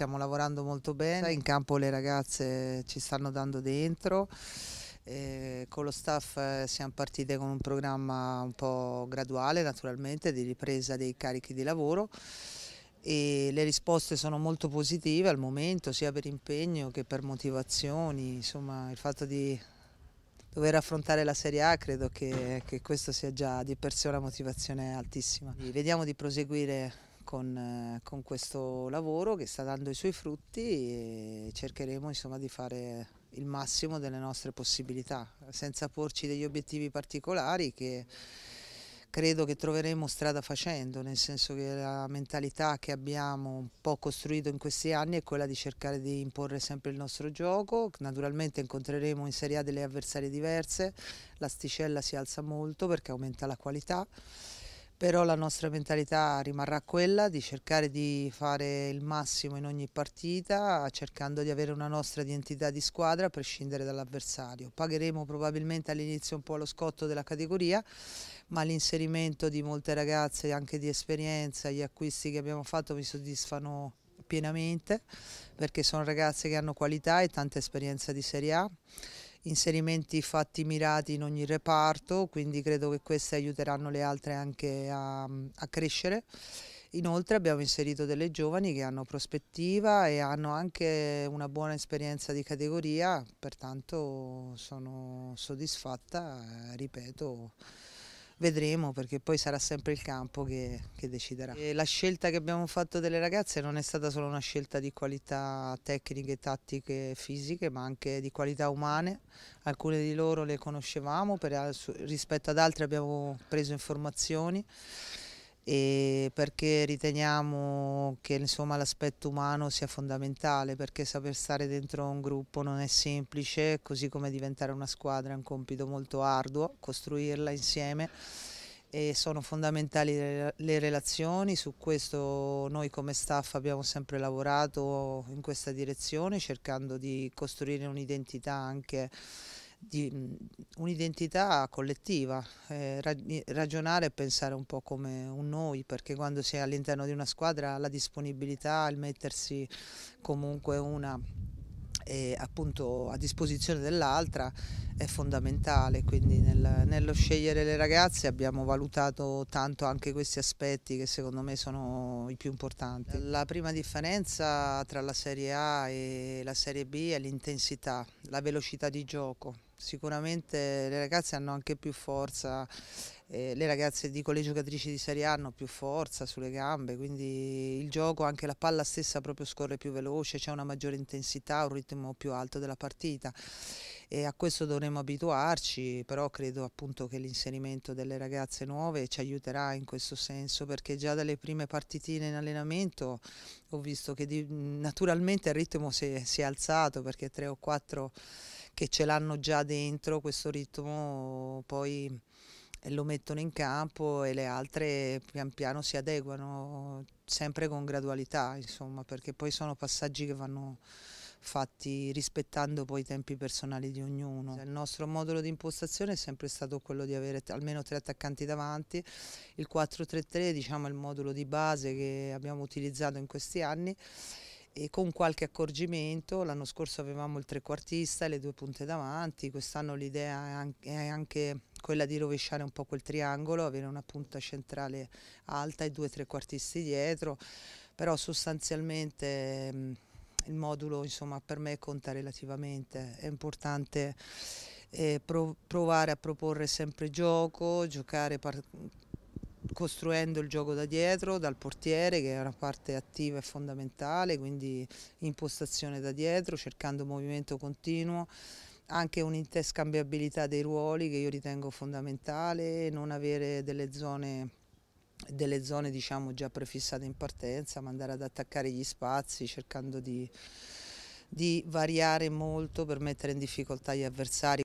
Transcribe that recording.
stiamo lavorando molto bene, in campo le ragazze ci stanno dando dentro. E eh, con lo staff eh, siamo partite con un programma un po' graduale naturalmente di ripresa dei carichi di lavoro e le risposte sono molto positive al momento sia per impegno che per motivazioni, insomma il fatto di dover affrontare la Serie A credo che, che questo sia già di per sé una motivazione altissima. Vediamo di proseguire con, eh, con, questo lavoro che sta dando i suoi frutti e cercheremo insomma, di fare il massimo delle nostre possibilità, senza porci degli obiettivi particolari che credo che troveremo strada facendo, nel senso che la mentalità che abbiamo un po' costruito in questi anni è quella di cercare di imporre sempre il nostro gioco, naturalmente incontreremo in Serie A delle avversarie diverse, l'asticella si alza molto perché aumenta la qualità, però la nostra mentalità rimarrà quella di cercare di fare il massimo in ogni partita, cercando di avere una nostra identità di squadra a prescindere dall'avversario. Pagheremo probabilmente all'inizio un po' lo scotto della categoria, ma l'inserimento di molte ragazze anche di esperienza, gli acquisti che abbiamo fatto mi soddisfano pienamente perché sono ragazze che hanno qualità e tanta esperienza di Serie A inserimenti fatti mirati in ogni reparto, quindi credo che queste aiuteranno le altre anche a, a crescere. Inoltre abbiamo inserito delle giovani che hanno prospettiva e hanno anche una buona esperienza di categoria, pertanto sono soddisfatta, ripeto, vedremo perché poi sarà sempre il campo che, che deciderà. E la scelta che abbiamo fatto delle ragazze non è stata solo una scelta di qualità tecniche, tattiche, fisiche, ma anche di qualità umane. Alcune di loro le conoscevamo, per, rispetto ad altre abbiamo preso informazioni perché riteniamo che l'aspetto umano sia fondamentale perché saper stare dentro un gruppo non è semplice, così come diventare una squadra è un compito molto arduo, costruirla insieme e sono fondamentali le, relazioni, su questo noi come staff abbiamo sempre lavorato in questa direzione cercando di costruire un'identità anche di un'identità collettiva, eh, ragionare e pensare un po' come un noi, perché quando si è all'interno di una squadra la disponibilità, il mettersi comunque una e appunto a disposizione dell'altra è fondamentale, quindi nel, nello scegliere le ragazze abbiamo valutato tanto anche questi aspetti che secondo me sono i più importanti. La prima differenza tra la Serie A e la Serie B è l'intensità, la velocità di gioco, sicuramente le ragazze hanno anche più forza eh, le ragazze di collegio giocatrici di Serie A hanno più forza sulle gambe, quindi il gioco, anche la palla stessa proprio scorre più veloce, c'è una maggiore intensità, un ritmo più alto della partita e a questo dovremmo abituarci, però credo appunto che l'inserimento delle ragazze nuove ci aiuterà in questo senso perché già dalle prime partitine in allenamento ho visto che di, naturalmente il ritmo si, si è alzato perché tre o quattro che ce l'hanno già dentro questo ritmo poi lo mettono in campo e le altre pian piano si adeguano, sempre con gradualità, insomma, perché poi sono passaggi che vanno fatti rispettando poi i tempi personali di ognuno. Il nostro modulo di impostazione è sempre stato quello di avere almeno tre attaccanti davanti, il 4-3-3 diciamo è il modulo di base che abbiamo utilizzato in questi anni e con qualche accorgimento, l'anno scorso avevamo il trequartista e le due punte davanti, quest'anno l'idea è anche quella di rovesciare un po' quel triangolo, avere una punta centrale alta e due tre quartisti dietro, però sostanzialmente mm, il modulo insomma, per me conta relativamente, è importante eh, provare a proporre sempre gioco, giocare costruendo il gioco da dietro, dal portiere che è una parte attiva e fondamentale, quindi impostazione da dietro, cercando movimento continuo anche un'interscambiabilità dei ruoli che io ritengo fondamentale, non avere delle zone, delle zone diciamo, già prefissate in partenza, ma andare ad attaccare gli spazi cercando di, di variare molto per mettere in difficoltà gli avversari.